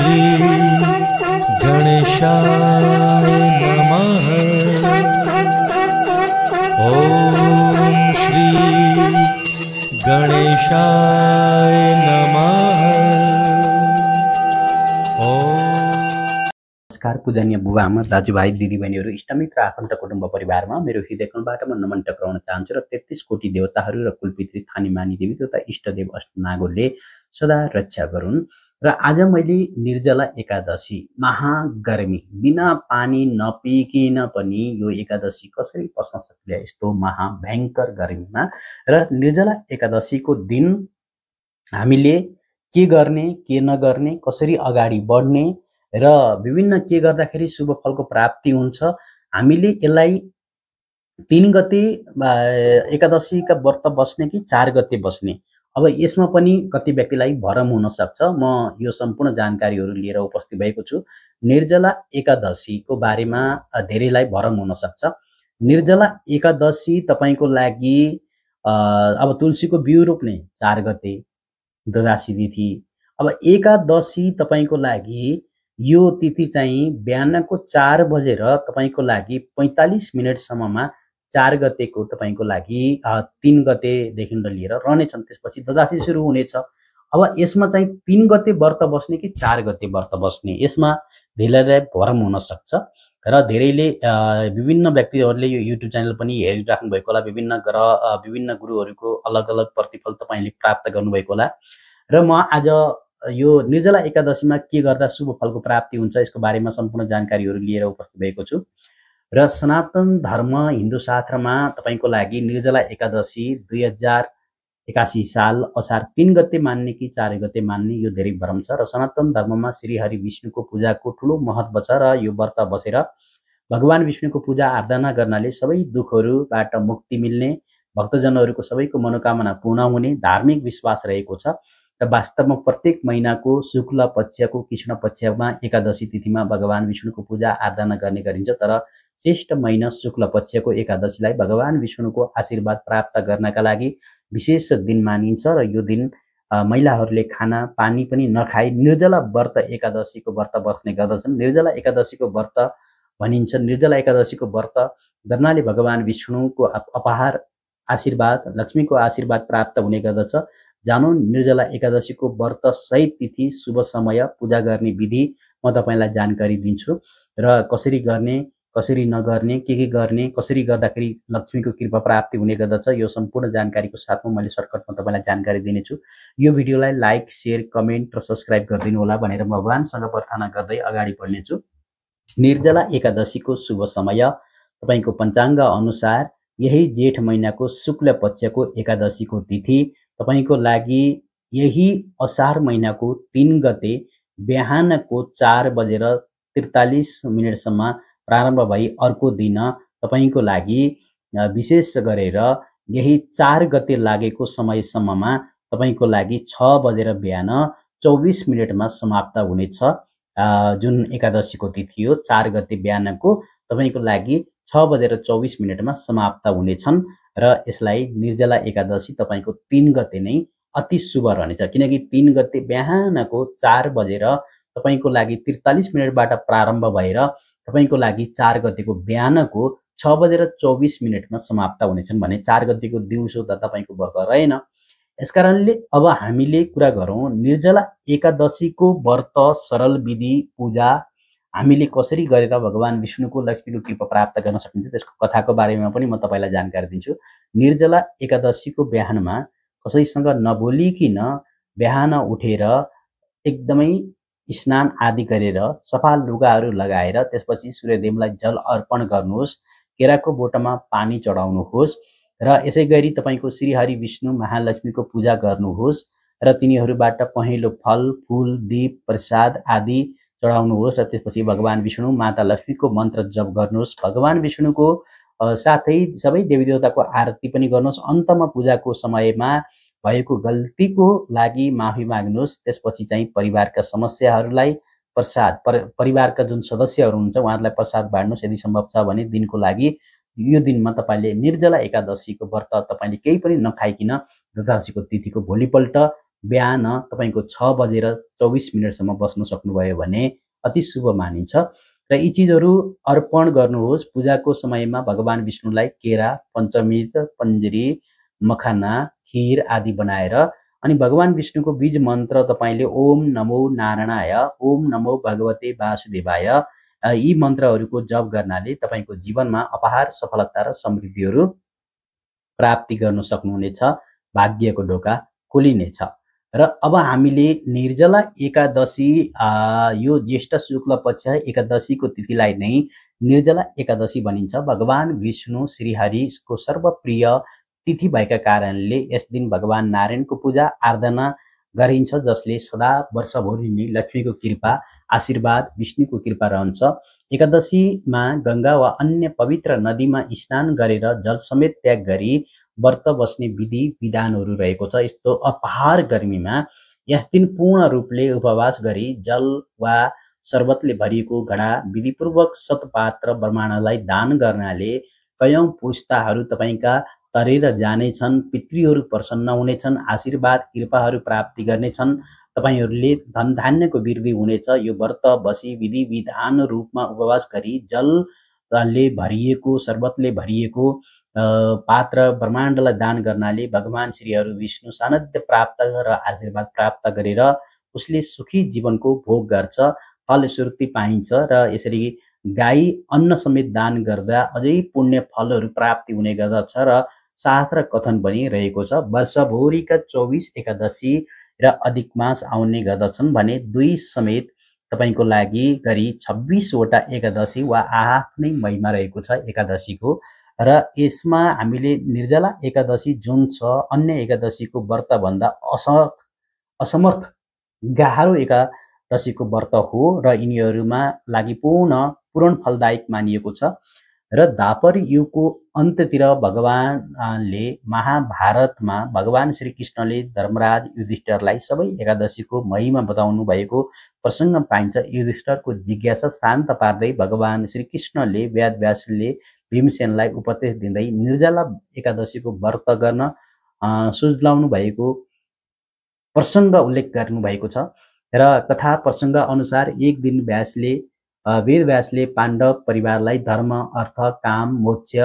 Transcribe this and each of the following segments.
श्री गणेशाय नमः ॐ श्री गणेशाय नमः नमस्कार पूजनीय बुबा आमा दाजुभाइ दिदीबहिनीहरू इष्टमित्र आफन्त कुटुम्ब परिवारमा मेरो हृदयकोणबाट म नमन टक्राउन चाहन्छु र तेत्तिस कोटि देवताहरू र कुलपित्री थानी मानी देवी तथा इष्टदेव अष्ट अष्टनागोले सदा रक्षा गरून् र आज मैले निर्जला एकादशी महागर्मी बिना पानी नपिकिन पनि यो एकादशी कसरी पस्न सकिन्छ यस्तो महाभयङ्कर गर्मीमा र निर्जला एकादशीको दिन हामीले के गर्ने के नगर्ने कसरी अगाडि बढ्ने र विभिन्न के गर्दाखेरि शुभ फलको प्राप्ति हुन्छ हामीले यसलाई तिन गते एकादशीका व्रत बस्ने कि चार गते बस्ने अब यसमा पनि कति व्यक्तिलाई भरम हुनसक्छ म यो सम्पूर्ण जानकारीहरू लिएर उपस्थित भएको छु निर्जला एकादशीको बारेमा धेरैलाई भरम हुनसक्छ निर्जला एकादशी तपाईँको लागि अब तुलसीको बिउ रोप्ने चार गते द्वादशी तिथि अब एकादशी तपाईँको लागि यो तिथि चाहिँ बिहानको चार बजेर तपाईँको लागि पैँतालिस मिनटसम्ममा चार गतेको तपाईँको लागि तिन गतेदेखि लिएर रहनेछन् त्यसपछि ददासी सुरु हुनेछ अब यसमा चाहिँ तिन गते व्रत बस्ने कि चार गते व्रत बस्ने यसमा धेरैलाई भरम हुनसक्छ र धेरैले विभिन्न व्यक्तिहरूले यो युट्युब च्यानल पनि हेरिराख्नु भएको होला विभिन्न ग्रह विभिन्न गुरुहरूको अलग अलग प्रतिफल तपाईँले प्राप्त गर्नुभएको होला र म आज यो निर्जला एकादशीमा के गर्दा शुभ फलको प्राप्ति हुन्छ यसको बारेमा सम्पूर्ण जानकारीहरू लिएर उपस्थित भएको छु र सनातन धर्म हिन्दू शास्त्रमा तपाईँको लागि निर्जला एकादशी दुई हजार एकासी साल असार तिन गते मान्ने कि चार गते मान्ने यो धेरै भ्रम छ र सनातन धर्ममा श्रीहरि विष्णुको पूजाको ठुलो महत्त्व छ र यो व्रत बसेर भगवान् विष्णुको पूजा आराधना गर्नाले सबै दुःखहरूबाट मुक्ति मिल्ने भक्तजनहरूको सबैको मनोकामना पूर्ण हुने धार्मिक विश्वास रहेको छ र वास्तवमा प्रत्येक महिनाको शुक्ल पक्षको कृष्ण पक्षमा एकादशी तिथिमा भगवान् विष्णुको पूजा आराधना गर्ने गरिन्छ तर ज्येष्ठ महिना शुक्ल पक्षको एकादशीलाई भगवान विष्णुको आशीर्वाद प्राप्त गर्नका लागि विशेष दिन मानिन्छ र यो दिन महिलाहरूले खाना पानी पनि नखाई निर्जला व्रत एकादशीको व्रत बस्ने गर्दछन् निर्जला एकादशीको व्रत भनिन्छ निर्जला एकादशीको व्रत गर्नाले भगवान विष्णुको अपहार आशीर्वाद लक्ष्मीको आशीर्वाद प्राप्त हुने गर्दछ जानु निर्जला एकादशीको व्रत सही तिथि शुभ समय पूजा गर्ने विधि म तपाईँलाई जानकारी दिन्छु र कसरी गर्ने कसरी नगर्ने के के गर्ने कसरी गर्दाखेरि लक्ष्मीको कृपा प्राप्ति हुने गर्दछ यो सम्पूर्ण जानकारीको साथमा मैले सर्टकटमा तपाईँलाई जानकारी दिनेछु यो भिडियोलाई लाइक सेयर कमेन्ट र सब्सक्राइब गरिदिनु होला भनेर म भगवान्सँग प्रार्थना गर्दै अगाडि बढ्नेछु निर्जला एकादशीको शुभ समय तपाईँको पञ्चाङ्ग अनुसार यही जेठ महिनाको शुक्ल पक्षको एकादशीको तिथि तपाईँको लागि यही असार महिनाको तिन गते बिहानको चार बजेर त्रितालिस मिनटसम्म प्रारम्भ भई अर्को दिन तपाईँको लागि विशेष गरेर यही चार गते लागेको समयसम्ममा तपाईँको लागि छ बजेर बिहान चौबिस मिनटमा समाप्त हुनेछ जुन एकादशीको तिथि हो चार गते बिहानको तपाईँको लागि छ बजेर चौबिस मिनटमा समाप्त हुनेछन् र यसलाई निर्जला एकादशी तपाईँको तिन गते नै अति शुभ रहनेछ किनकि तिन गते बिहानको चार बजेर तपाईँको लागि त्रिचालिस मिनटबाट प्रारम्भ भएर तपाईँको लागि चार गतिको बिहानको छ बजेर चौबिस मिनटमा समाप्त हुनेछन् भने चार गतिको दिउँसो त तपाईँको वर्ग रहेन यसकारणले अब हामीले कुरा गरौँ निर्जला एकादशीको व्रत सरल विधि पूजा हामीले कसरी गरेर भगवान् विष्णुको लक्ष्मीको कृपा प्राप्त गर्न सकिन्छ त्यसको कथाको बारेमा पनि म तपाईँलाई जानकारी दिन्छु निर्जला एकादशीको बिहानमा कसैसँग नबोलिकन बिहान उठेर एकदमै स्नान आदि गरेर सफा लुगाहरू लगाएर त्यसपछि सूर्यदेवलाई जल अर्पण गर्नुहोस् केराको बोटामा पानी चढाउनुहोस् र यसै गरी तपाईँको श्रीहरि विष्णु महालक्ष्मीको पूजा गर्नुहोस् र तिनीहरूबाट पहेँलो फल फुल दीप प्रसाद आदि चढाउनुहोस् र त्यसपछि भगवान् विष्णु माता लक्ष्मीको मन्त्र जप गर्नुहोस् भगवान् विष्णुको साथै सबै देवीदेवताको आरती पनि गर्नुहोस् अन्तमा पूजाको समयमा भएको गल्तीको लागि माफी माग्नुहोस् त्यसपछि चाहिँ परिवारका समस्याहरूलाई प्रसाद पर, परिवारका जुन सदस्यहरू हुन्छ उहाँहरूलाई प्रसाद बाँड्नुहोस् यदि सम्भव छ भने दिनको लागि यो दिनमा तपाईँले निर्जला एकादशीको व्रत तपाईँले केही पनि नखाइकन द्वादशीको तिथिको भोलिपल्ट बिहान तपाईँको छ बजेर चौबिस मिनटसम्म बस्न सक्नुभयो भने अति शुभ मानिन्छ र यी चिजहरू अर्पण गर्नुहोस् पूजाको समयमा भगवान् विष्णुलाई केरा पञ्चमित पञ्जरी मखाना खिर आदि बनाएर अनि भगवान् विष्णुको बीज मन्त्र तपाईँले ओम नमो नारायणाय ओम नमो भगवते वासुदेवाय यी मन्त्रहरूको जप गर्नाले तपाईँको जीवनमा अपहार सफलता र समृद्धिहरू प्राप्ति गर्न सक्नुहुनेछ भाग्यको ढोका खोलिनेछ र अब हामीले निर्जला एकादशी यो ज्येष्ठ शुक्ल पक्ष एकादशीको तिथिलाई नै निर्जला एकादशी भनिन्छ भगवान् विष्णु श्रीहरिको सर्वप्रिय तिथि भएका कारणले यस दिन भगवान नारायणको पूजा आराधना गरिन्छ जसले सदा वर्षभरि नै लक्ष्मीको कृपा आशीर्वाद विष्णुको कृपा रहन्छ एकादशीमा गङ्गा वा अन्य पवित्र नदीमा स्नान गरेर जल समेत त्याग गरी व्रत बस्ने विधि विधानहरू रहेको छ यस्तो अपहार गर्मीमा यस दिन पूर्ण रूपले उपवास गरी जल वा शर्बतले भरिएको घडा विधिपूर्वक सतपात्र ब्रह्माण्डलाई दान गर्नाले कयौँ पुस्ताहरू तपाईँका तरेर जानेछन् पितृहरू प्रसन्न हुनेछन् आशीर्वाद कृपाहरू प्राप्ति गर्नेछन् तपाईँहरूले धनधान्यको वृद्धि हुनेछ यो व्रत बसी विधि विधान रूपमा उपवास गरी जलले भरिएको शर्बतले भरिएको पात्र ब्रह्माण्डलाई दान गर्नाले भगवान् श्रीहरू विष्णु सान्निध्य प्राप्त र आशीर्वाद प्राप्त गरेर उसले सुखी जीवनको भोग गर्छ फलश्रुति पाइन्छ र यसरी गाई अन्न समेत दान गर्दा अझै पुण्य फलहरू प्राप्ति हुने गर्दछ र साथ र कथन रहेको छ वर्षभरिका चौबिस एकादशी र अधिक मास आउने गर्दछन् भने दुई समेत तपाईँको लागि गरी छब्बिसवटा एकादशी वा आफ्नै महिमा रहेको छ एकादशीको र यसमा हामीले निर्जला एकादशी जुन छ अन्य एकादशीको व्रतभन्दा अस असमर्थ गाह्रो एकादशीको व्रत हो र यिनीहरूमा लागि पूर्ण पूर्ण फलदायक मानिएको छ र दापर युगको अन्त्यतिर भगवानले महाभारतमा भगवान् श्रीकृष्णले धर्मराज युधिष्ठरलाई सबै एकादशीको महिमा बताउनु भएको प्रसङ्ग पाइन्छ युधिष्ठरको जिज्ञासा शान्त पार्दै भगवान् श्रीकृष्णले व्याद व्यासले भीमसेनलाई उपदेश दिँदै निर्जला एकादशीको व्रत गर्न सुझलाउनु भएको प्रसङ्ग उल्लेख गर्नुभएको छ र कथा प्रसङ्ग अनुसार एक दिन व्यासले व्यासले पाण्डव परिवारलाई धर्म अर्थ काम मोक्ष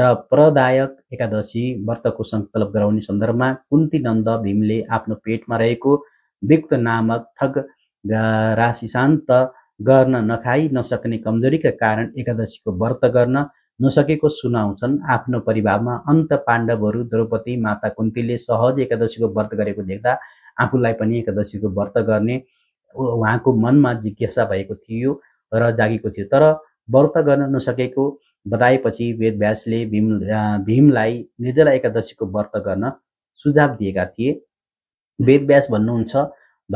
र प्रदायक एकादशी व्रतको सङ्कल्प गराउने सन्दर्भमा कुन्ती नन्द भीमले आफ्नो पेटमा रहेको व्यक्त नामक ठग राशि शान्त गर्न नखाइ नसक्ने कमजोरीका कारण एकादशीको व्रत गर्न नसकेको सुनाउँछन् आफ्नो परिवारमा अन्त पाण्डवहरू द्रौपदी माता कुन्तीले सहज एकादशीको व्रत गरेको देख्दा आफूलाई पनि एकादशीको व्रत गर्ने उहाँको मनमा जिज्ञासा भएको थियो र जागेको थियो तर व्रत गर्न नसकेको बताएपछि वेदव्यासले भीम भीमलाई निर्जला एकादशीको व्रत गर्न सुझाव दिएका थिए वेदव्यास भन्नुहुन्छ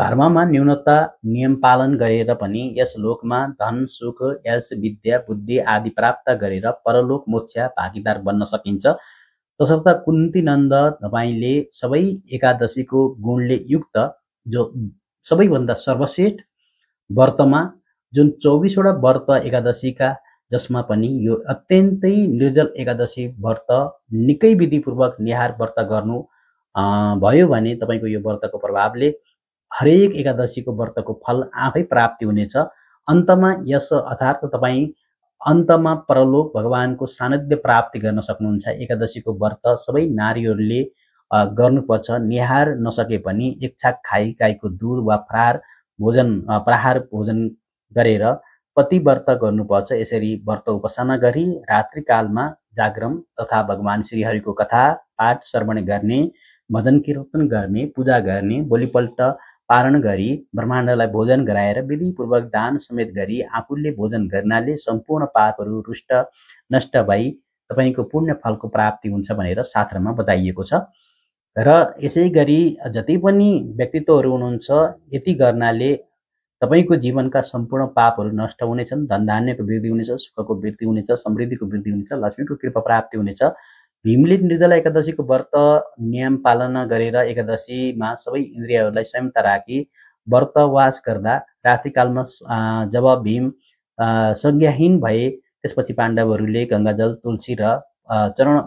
धर्ममा न्यूनता नियम पालन गरेर पनि यस लोकमा धन सुख यस विद्या बुद्धि आदि प्राप्त गरेर परलोक मोक्ष भागीदार बन्न सकिन्छ तसर्थ कुन्ती नन्द तपाईँले सबै एकादशीको गुणले युक्त जो सबैभन्दा सर्वश्रेष्ठ व्रतमा जुन चौबिसवटा व्रत एकादशीका जसमा पनि यो अत्यन्तै निर्जल एकादशी व्रत निकै विधिपूर्वक निहार व्रत गर्नु भयो भने तपाईँको यो व्रतको प्रभावले हरेक एकादशीको व्रतको फल आफै प्राप्ति हुनेछ अन्तमा यस अर्थात् तपाईँ अन्तमा परलोक भगवानको सानिध्य प्राप्ति गर्न सक्नुहुन्छ एकादशीको व्रत सबै नारीहरूले गर्नुपर्छ निहार नसके पनि एक छाक गाईको दुध वा प्रहार भोजन प्रहार भोजन गरेर पतिव्रत व्रत गर्नुपर्छ यसरी व्रत उपासना गरी रात्रिकालमा जागरण तथा भगवान् श्रीहरिको कथा पाठ श्रवण गर्ने भजन कीर्तन गर्ने पूजा गर्ने भोलिपल्ट पारण गरी ब्रह्माण्डलाई भोजन गराएर विधिपूर्वक दान समेत गरी आफूले भोजन गर्नाले सम्पूर्ण पापहरू रुष्ट नष्ट भई तपाईँको पुण्य फलको प्राप्ति हुन्छ भनेर शास्त्रमा बताइएको छ र यसै गरी जति पनि व्यक्तित्वहरू हुनुहुन्छ यति गर्नाले तपाईँको जीवनका सम्पूर्ण पापहरू नष्ट हुनेछन् धनधान्यको वृद्धि हुनेछ सुखको वृद्धि हुनेछ समृद्धिको वृद्धि हुनेछ लक्ष्मीको कृपा प्राप्ति हुनेछ भीमले निर्जला एकादशीको व्रत नियम पालना गरेर एकादशीमा सबै इन्द्रियहरूलाई संयमता राखी व्रतवास गर्दा रात्रिकालमा जब भीम संज्ञाहीन भए त्यसपछि पाण्डवहरूले गङ्गाजल तुलसी र चरण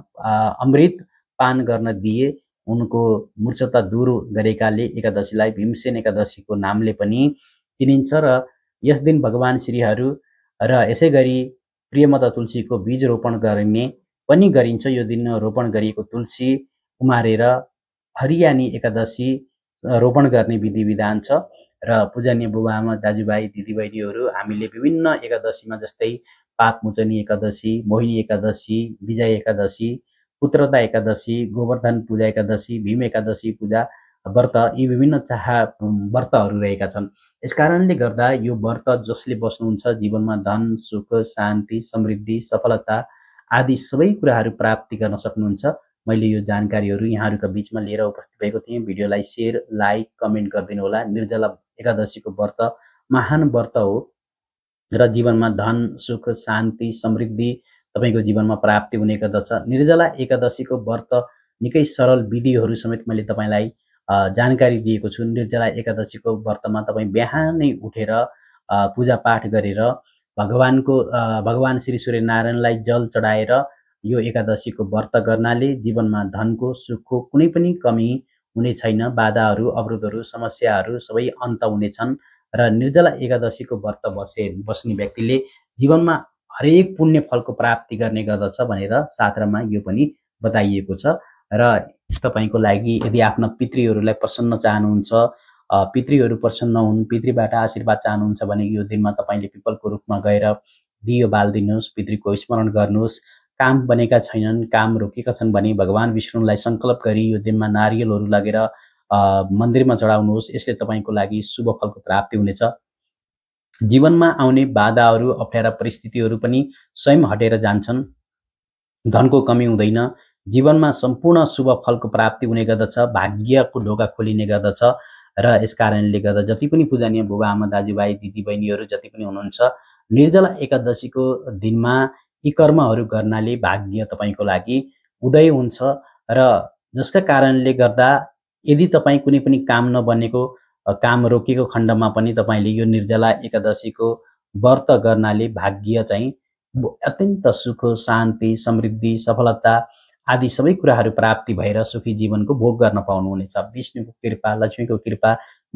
अमृत पान गर्न दिए उनको मूर्छता दूर गरेकाले एकादशीलाई भीमसेन एकादशीको नामले पनि चिनिन्छ र यस दिन भगवान् श्रीहरू र यसै गरी प्रियमता तुलसीको बीज रोपण गरिने पनि गरिन्छ यो दिन रोपण गरिएको तुलसी उमारेर हरियानी एकादशी रोपण गर्ने विधि विधान छ र पूजनीय बुबामा दाजुभाइ दिदीबहिनीहरू हामीले विभिन्न एकादशीमा जस्तै पातमुचनी एकादशी मोहिनी एकादशी विजय एकादशी पुत्रता एकादशी गोवर्धन पूजा एकादशी भीम एकादशी पूजा व्रत यी विभिन्न चाह व्रतहरू रहेका छन् यस कारणले गर्दा यो व्रत जसले बस्नुहुन्छ जीवनमा धन सुख शान्ति समृद्धि सफलता आदि सबै कुराहरू प्राप्ति गर्न सक्नुहुन्छ मैले यो जानकारीहरू यहाँहरूका बिचमा लिएर उपस्थित भएको थिएँ भिडियोलाई सेयर लाइक कमेन्ट गरिदिनु होला निर्जला एकादशीको व्रत महान व्रत हो र जीवनमा धन सुख शान्ति समृद्धि तपाईँको जीवनमा प्राप्ति हुने गर्दछ निर्जला एकादशीको व्रत निकै सरल विधिहरू समेत मैले तपाईँलाई जानकारी दिएको छु निर्जला एकादशीको व्रतमा तपाईँ बिहानै उठेर पूजापाठ गरेर भगवानको भगवान श्री सूर्यनारायणलाई जल चढाएर यो एकादशीको व्रत गर्नाले जीवनमा धनको सुखको कुनै पनि कमी हुने छैन बाधाहरू अवरोधहरू समस्याहरू सबै अन्त हुनेछन् र निर्जला एकादशीको व्रत बसे बस्ने व्यक्तिले जीवनमा हरेक पुण्य फलको प्राप्ति गर्ने गर्दछ भनेर शास्त्रमा यो पनि बताइएको छ र तपाईँको लागि यदि आफ्ना पितृहरूलाई प्रसन्न चाहनुहुन्छ पितृहरू प्रसन्न हुन् पितृबाट आशीर्वाद चाहनुहुन्छ भने यो दिनमा तपाईँले पिपलको रूपमा गएर दियो बालिदिनुहोस् पितृको स्मरण गर्नुहोस् काम बनेका छैनन् काम रोकेका छन् भने भगवान् विष्णुलाई सङ्कल्प गरी यो दिनमा नारियलहरू लगेर मन्दिरमा चढाउनुहोस् यसले तपाईँको लागि शुभ फलको प्राप्ति हुनेछ जीवनमा आउने बाधाहरू अप्ठ्यारा परिस्थितिहरू पनि स्वयं हटेर जान्छन् धनको कमी हुँदैन जीवनमा सम्पूर्ण शुभ फलको प्राप्ति हुने गर्दछ भाग्यको ढोका खोलिने गर्दछ र यस कारणले गर्दा जति पनि पूजनीय बुबा आमा दाजुभाइ दिदीबहिनीहरू जति पनि हुनुहुन्छ निर्जला एकादशीको दिनमा यी कर्महरू गर्नाले भाग्य तपाईँको लागि उदय हुन्छ र जसका कारणले गर्दा यदि तपाईँ कुनै पनि काम नबनेको काम रोकेको खण्डमा पनि तपाईँले यो निर्जला एकादशीको व्रत गर्नाले भाग्य चाहिँ अत्यन्त सुख शान्ति समृद्धि सफलता आदि सबै कुराहरू प्राप्ति भएर सुखी जीवनको भोग गर्न पाउनुहुनेछ विष्णुको कृपा लक्ष्मीको कृपा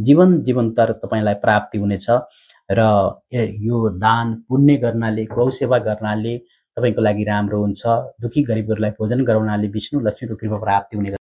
जीवन जीवन्तर तपाईँलाई प्राप्ति हुनेछ र यो दान पुण्य गर्नाले गौसेवा सेवा गर्नाले तपाईँको लागि राम्रो हुन्छ दुखी गरिबहरूलाई भोजन गराउनाले विष्णु लक्ष्मीको कृपा प्राप्ति हुने